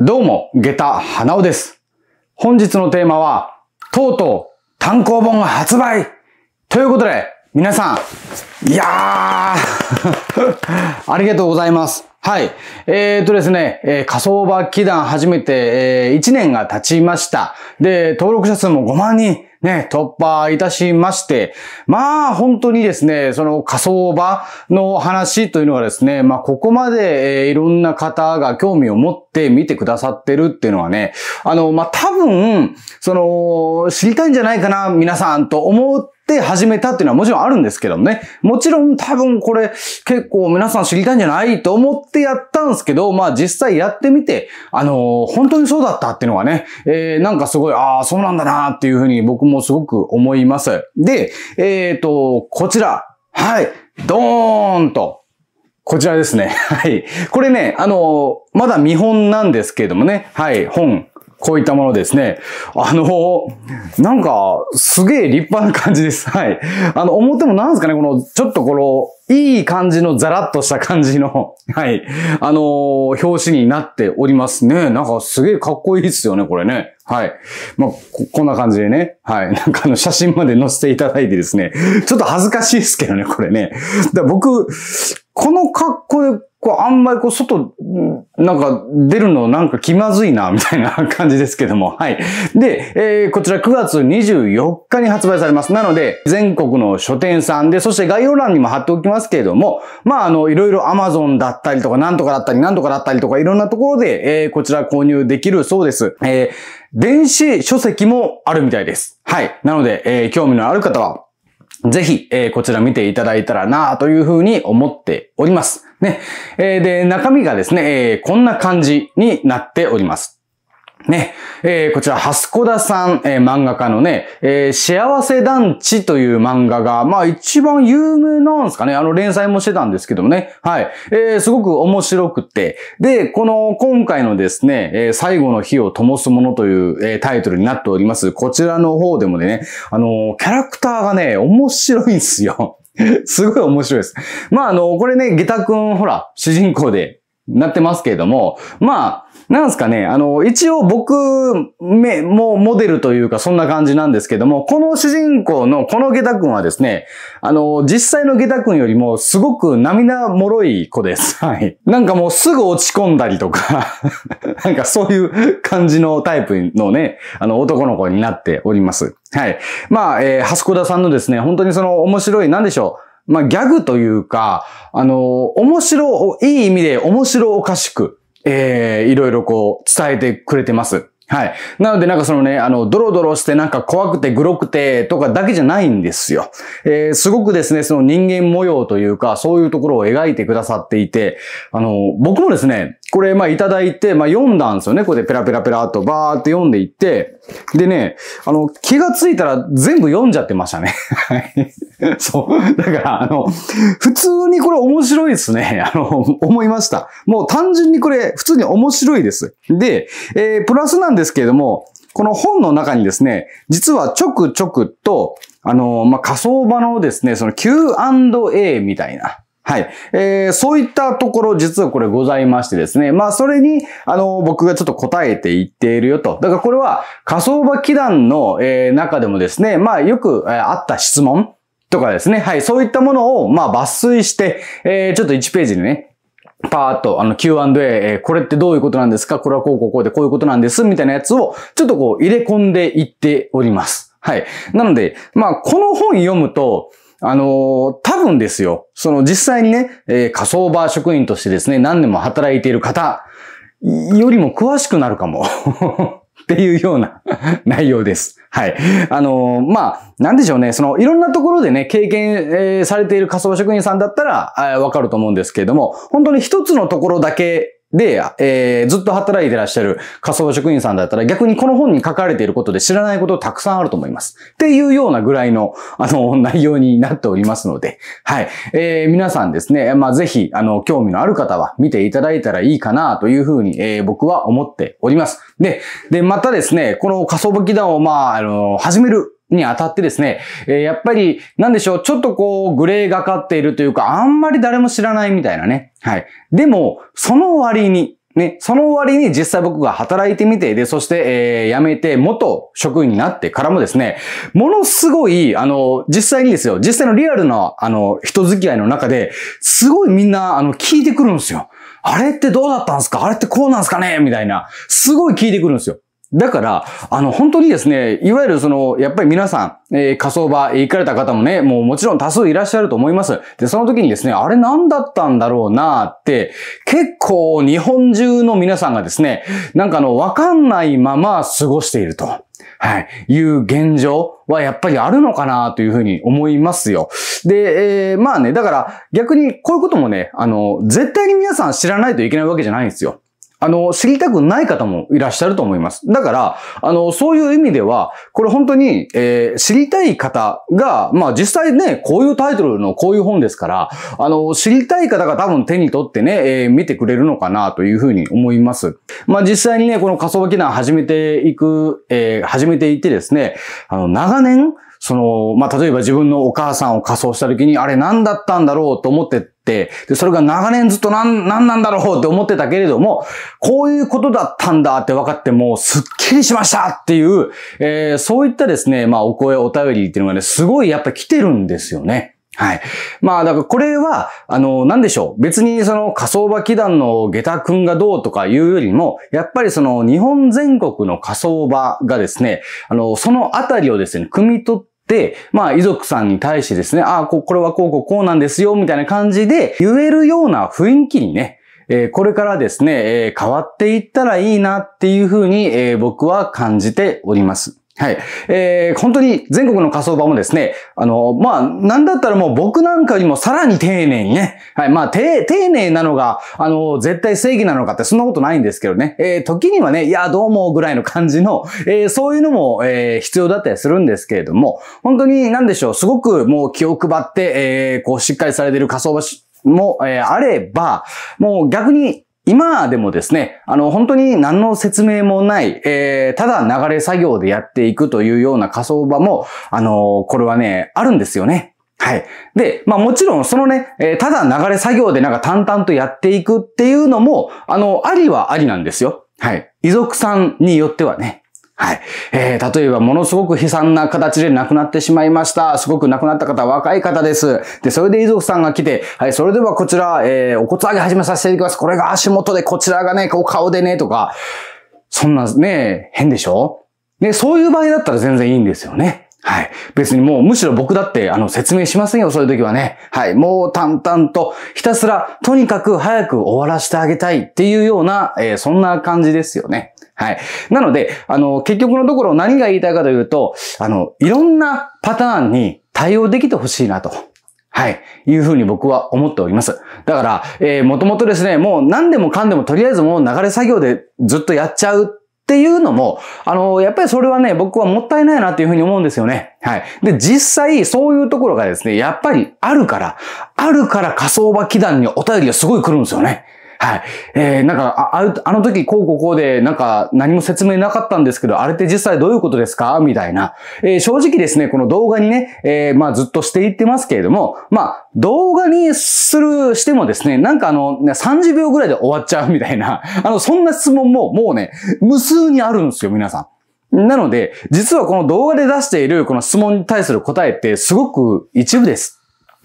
どうも、下駄花尾です。本日のテーマは、とうとう単行本が発売ということで、皆さん、いやー ありがとうございます。はい。えー、とですね、えー、仮想場祈団初めて、えー、1年が経ちました。で、登録者数も5万人。ね、突破いたしまして、まあ本当にですね、その仮想場の話というのはですね、まあここまで、えー、いろんな方が興味を持って見てくださってるっていうのはね、あの、まあ多分、その、知りたいんじゃないかな、皆さんと思って、て始めたっていうのはもちろんあるんですけどね。もちろん多分これ結構皆さん知りたいんじゃないと思ってやったんですけど、まあ実際やってみて、あのー、本当にそうだったっていうのがね、えー、なんかすごい、ああ、そうなんだなっていうふうに僕もすごく思います。で、えっ、ー、と、こちら。はい。ドーンと。こちらですね。はい。これね、あのー、まだ見本なんですけれどもね。はい。本。こういったものですね。あの、なんか、すげえ立派な感じです。はい。あの、表もなんですかね、この、ちょっとこの、いい感じのザラッとした感じの、はい、あのー、表紙になっておりますね。なんかすげえかっこいいっすよね、これね。はい。まあ、こ、こんな感じでね。はい。なんかあの、写真まで載せていただいてですね。ちょっと恥ずかしいですけどね、これね。だ僕、この格好でこう、あんまりこう、外、なんか、出るのなんか気まずいな、みたいな感じですけども。はい。で、えー、こちら9月24日に発売されます。なので、全国の書店さんで、そして概要欄にも貼っておきますけれども、まあ、あの、いろいろ Amazon だったりとか、なんとかだったり、なんとかだったりとか、いろんなところで、えー、こちら購入できるそうです。えー、電子書籍もあるみたいです。はい。なので、えー、興味のある方は、ぜひ、えー、こちら見ていただいたらな、というふうに思っております。ね。えー、で、中身がですね、えー、こんな感じになっております。ね、えー、こちら、ハスコダさん、えー、漫画家のね、えー、幸せ団地という漫画が、まあ一番有名なんですかね。あの連載もしてたんですけどもね。はい。えー、すごく面白くて。で、この、今回のですね、えー、最後の火を灯すものという、えー、タイトルになっております。こちらの方でもね、あのー、キャラクターがね、面白いんですよ。すごい面白いです。まあ、あの、これね、ゲタ君、ほら、主人公でなってますけれども、まあ、なんすかね、あの、一応僕、め、もうモデルというかそんな感じなんですけども、この主人公のこの下駄君はですね、あの、実際の下駄君よりもすごく涙もろい子です。はい。なんかもうすぐ落ち込んだりとか なんかそういう感じのタイプのね、あの、男の子になっております。はい。まあ、えー、こ田さんのですね、本当にその面白い、なんでしょう。まあ、ギャグというか、あの、面白、いい意味で面白おかしく、えー、いろいろこう伝えてくれてます。はい。なのでなんかそのね、あの、ドロドロしてなんか怖くてグロくてとかだけじゃないんですよ。えー、すごくですね、その人間模様というか、そういうところを描いてくださっていて、あの、僕もですね、これ、まあ、いただいて、まあ、読んだんですよね。これでペラペラペラっとバーって読んでいって、でね、あの、気がついたら全部読んじゃってましたね。そう。だから、あの、普通にこれ面白いですね。あの、思いました。もう単純にこれ、普通に面白いです。で、えー、プラスなんですけれども、この本の中にですね、実はちょくちょくと、あのー、まあ、仮想場のですね、その Q&A みたいな、はい。えー、そういったところ、実はこれございましてですね。まあ、それに、あの、僕がちょっと答えていっているよと。だからこれは、仮想場祈団の、えー、中でもですね、まあ、よく、えー、あった質問とかですね。はい。そういったものを、まあ、抜粋して、えー、ちょっと1ページにね、パーっと、あの、Q&A、えー、これってどういうことなんですかこれはこうこうこうでこういうことなんです、みたいなやつを、ちょっとこう、入れ込んでいっております。はい。なので、まあ、この本読むと、あのー、多分ですよ。その実際にね、えー、仮想バー職員としてですね、何年も働いている方よりも詳しくなるかも っていうような内容です。はい。あのー、まあ、なんでしょうね。その、いろんなところでね、経験、えー、されている仮想職員さんだったら、わかると思うんですけれども、本当に一つのところだけで、えー、ずっと働いてらっしゃる仮想職員さんだったら逆にこの本に書かれていることで知らないことたくさんあると思います。っていうようなぐらいの、あの、内容になっておりますので、はい。えー、皆さんですね、まあ、ぜひ、あの、興味のある方は見ていただいたらいいかなというふうに、えー、僕は思っております。で、で、またですね、この仮想武器団を、まあ、あの、始めるにあたってですね、えー、やっぱり、なんでしょう、ちょっとこう、グレーがかっているというか、あんまり誰も知らないみたいなね。はい。でも、その割に、ね、その割に実際僕が働いてみて、で、そして、えー、辞めて、元職員になってからもですね、ものすごい、あの、実際にですよ、実際のリアルな、あの、人付き合いの中で、すごいみんな、あの、聞いてくるんですよ。あれってどうだったんですかあれってこうなんですかねみたいな。すごい聞いてくるんですよ。だから、あの、本当にですね、いわゆるその、やっぱり皆さん、えー、仮想場行かれた方もね、もうもちろん多数いらっしゃると思います。で、その時にですね、あれ何だったんだろうなって、結構日本中の皆さんがですね、なんかあの、わかんないまま過ごしていると。はい。いう現状はやっぱりあるのかなというふうに思いますよ。で、えー、まあね、だから逆にこういうこともね、あの、絶対に皆さん知らないといけないわけじゃないんですよ。あの、知りたくない方もいらっしゃると思います。だから、あの、そういう意味では、これ本当に、えー、知りたい方が、まあ実際ね、こういうタイトルのこういう本ですから、あの、知りたい方が多分手に取ってね、えー、見てくれるのかなというふうに思います。まあ実際にね、この仮想機能始めていく、えー、始めていてですね、あの、長年、その、まあ、例えば自分のお母さんを仮装した時に、あれ何だったんだろうと思って、で、それが長年ずっとなん、なんなんだろうって思ってたけれども、こういうことだったんだって分かっても、すっきりしましたっていう、えー、そういったですね、まあ、お声、お便りっていうのがね、すごいやっぱ来てるんですよね。はい。まあ、だからこれは、あの、なんでしょう。別にその仮想場祈団の下駄くんがどうとかいうよりも、やっぱりその日本全国の仮想場がですね、あの、そのあたりをですね、汲み取って、で、、まあ遺族さんに対してですね、ああ、これはこうこうこうなんですよ、みたいな感じで言えるような雰囲気にね、えこれからですね、え変わっていったらいいなっていうふうに、え僕は感じております。はい。えー、本当に全国の火葬場もですね、あの、まあ、なんだったらもう僕なんかにもさらに丁寧にね、はい、まあ、丁寧なのが、あの、絶対正義なのかってそんなことないんですけどね、えー、時にはね、いや、どうもぐらいの感じの、えー、そういうのも、えー、必要だったりするんですけれども、本当になんでしょう、すごくもう気を配って、えー、こう、しっかりされてる火葬場も、えー、あれば、もう逆に今でもですね、あの、本当に何の説明もない、えー、ただ流れ作業でやっていくというような仮想場も、あの、これはね、あるんですよね。はい。で、まあもちろんそのね、えー、ただ流れ作業でなんか淡々とやっていくっていうのも、あの、ありはありなんですよ。はい。遺族さんによってはね。はい。えー、例えば、ものすごく悲惨な形で亡くなってしまいました。すごく亡くなった方若い方です。で、それで遺族さんが来て、はい、それではこちら、えー、お骨上げ始めさせていただきます。これが足元で、こちらがね、こう顔でね、とか、そんなね、変でしょね、そういう場合だったら全然いいんですよね。はい。別にもう、むしろ僕だって、あの、説明しませんよ、そういう時はね。はい。もう淡々と、ひたすら、とにかく早く終わらせてあげたいっていうような、えー、そんな感じですよね。はい。なので、あの、結局のところ何が言いたいかというと、あの、いろんなパターンに対応できてほしいなと。はい。いうふうに僕は思っております。だから、えー、もともとですね、もう何でもかんでもとりあえずもう流れ作業でずっとやっちゃうっていうのも、あの、やっぱりそれはね、僕はもったいないなっていうふうに思うんですよね。はい。で、実際、そういうところがですね、やっぱりあるから、あるから仮想場祈団にお便りがすごい来るんですよね。はい。えー、なんか、あ、あの時こうこうこうで、なんか何も説明なかったんですけど、あれって実際どういうことですかみたいな。えー、正直ですね、この動画にね、えー、まあずっとしていってますけれども、まあ、動画にする、してもですね、なんかあの、30秒ぐらいで終わっちゃうみたいな、あの、そんな質問ももうね、無数にあるんですよ、皆さん。なので、実はこの動画で出しているこの質問に対する答えってすごく一部です。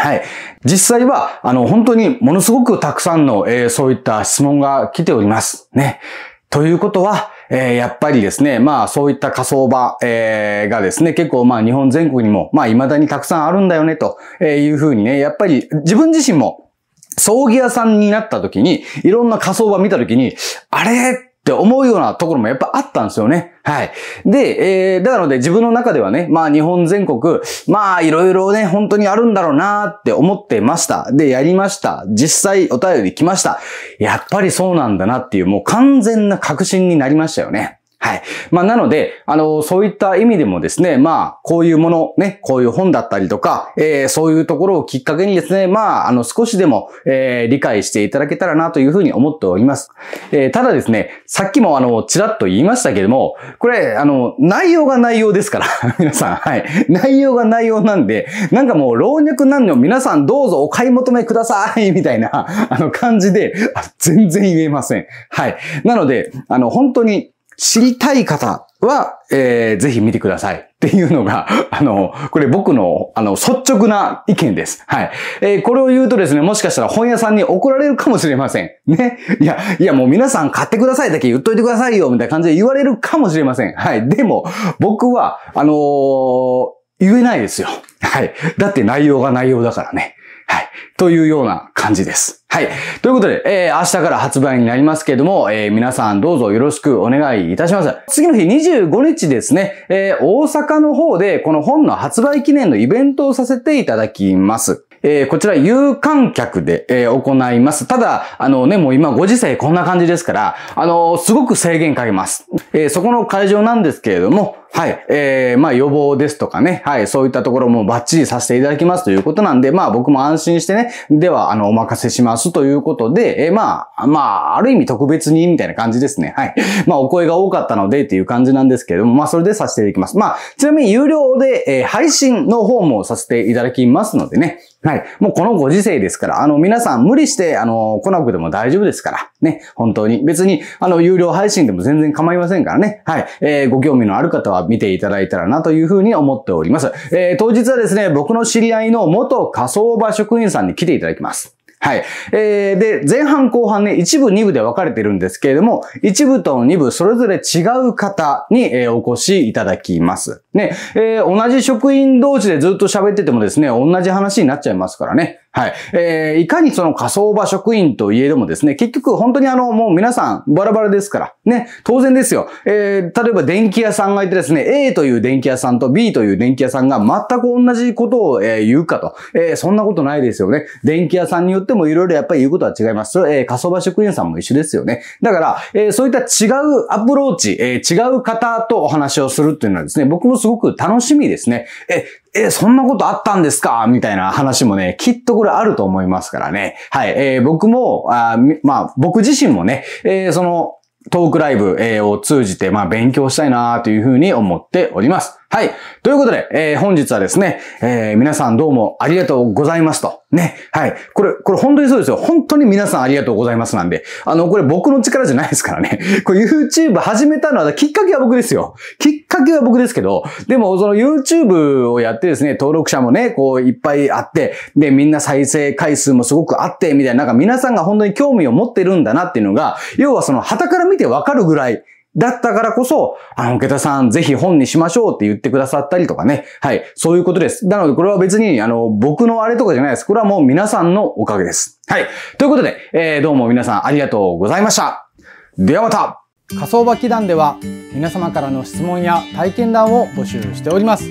はい。実際は、あの、本当にものすごくたくさんの、えー、そういった質問が来ております。ね。ということは、えー、やっぱりですね、まあそういった仮想場、えー、がですね、結構まあ日本全国にも、まあ未だにたくさんあるんだよね、というふうにね、やっぱり自分自身も、葬儀屋さんになった時に、いろんな仮想場見た時に、あれって思うようなところもやっぱあったんですよね。はい。で、えー、だからで自分の中ではね、まあ日本全国、まあいろいろね、本当にあるんだろうなって思ってました。で、やりました。実際お便り来ました。やっぱりそうなんだなっていう、もう完全な確信になりましたよね。はい。まあ、なので、あの、そういった意味でもですね、まあ、こういうもの、ね、こういう本だったりとか、えー、そういうところをきっかけにですね、まあ、あの、少しでも、えー、理解していただけたらなというふうに思っております。えー、ただですね、さっきもあの、ちらっと言いましたけども、これ、あの、内容が内容ですから、皆さん、はい。内容が内容なんで、なんかもう、老若男女皆さんどうぞお買い求めください、みたいな、あの、感じで、全然言えません。はい。なので、あの、本当に、知りたい方は、えー、ぜひ見てください。っていうのが、あの、これ僕の、あの、率直な意見です。はい。えー、これを言うとですね、もしかしたら本屋さんに怒られるかもしれません。ね。いや、いや、もう皆さん買ってくださいだけ言っといてくださいよ、みたいな感じで言われるかもしれません。はい。でも、僕は、あのー、言えないですよ。はい。だって内容が内容だからね。はい。というような感じです。はい。ということで、えー、明日から発売になりますけれども、えー、皆さんどうぞよろしくお願いいたします。次の日25日ですね、えー、大阪の方でこの本の発売記念のイベントをさせていただきます。えー、こちら有観客で、えー、行います。ただ、あのね、もう今ご時世こんな感じですから、あのー、すごく制限かけます。えそこの会場なんですけれども、はい、えー、まあ予防ですとかね、はい、そういったところもバッチリさせていただきますということなんで、まあ僕も安心してね、では、あの、お任せしますということで、えー、まあ、まあ、ある意味特別にみたいな感じですね。はい。まあ、お声が多かったのでっていう感じなんですけれども、まあ、それでさせていただきます。まあ、ちなみに有料で、えー、配信の方もさせていただきますのでね、はい。もうこのご時世ですから、あの、皆さん無理して、あの、来なくても大丈夫ですから、ね、本当に。別に、あの、有料配信でも全然構いませんからね。はい。えー、ご興味のある方は見ていただいたらなというふうに思っております。えー、当日はですね、僕の知り合いの元仮想場職員さんに来ていただきます。はい。えー、で、前半後半ね、一部二部で分かれてるんですけれども、一部と二部それぞれ違う方に、えー、お越しいただきます。ね、えー、同じ職員同士でずっと喋っててもですね、同じ話になっちゃいますからね。はい。えー、いかにその仮想場職員といえどもですね、結局本当にあの、もう皆さんバラバラですから、ね、当然ですよ。えー、例えば電気屋さんがいてですね、A という電気屋さんと B という電気屋さんが全く同じことを、えー、言うかと。えー、そんなことないですよね。電気屋さんによってもいろいろやっぱり言うことは違います。えー、想場職員さんも一緒ですよね。だから、えー、そういった違うアプローチ、えー、違う方とお話をするっていうのはですね、僕もすごく楽しみですね。え、え、そんなことあったんですかみたいな話もね、きっとこれあると思いますからね。はい。えー、僕も、あまあ、僕自身もね、えー、その、トークライブを通じて、まあ、勉強したいなというふうに思っております。はい。ということで、えー、本日はですね、えー、皆さんどうもありがとうございますと。ね。はい。これ、これ本当にそうですよ。本当に皆さんありがとうございますなんで。あの、これ僕の力じゃないですからね。これ YouTube 始めたのは、きっかけは僕ですよ。きっかけは僕ですけど、でもその YouTube をやってですね、登録者もね、こういっぱいあって、で、みんな再生回数もすごくあって、みたいな、なんか皆さんが本当に興味を持ってるんだなっていうのが、要はその旗から見てわかるぐらい、だったからこそ、あの、池田さん、ぜひ本にしましょうって言ってくださったりとかね。はい。そういうことです。なので、これは別に、あの、僕のあれとかじゃないです。これはもう皆さんのおかげです。はい。ということで、えー、どうも皆さんありがとうございました。ではまた仮想場祈団では、皆様からの質問や体験談を募集しております。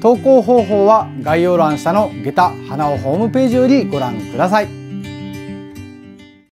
投稿方法は概要欄下の下駄花尾ホームページよりご覧ください。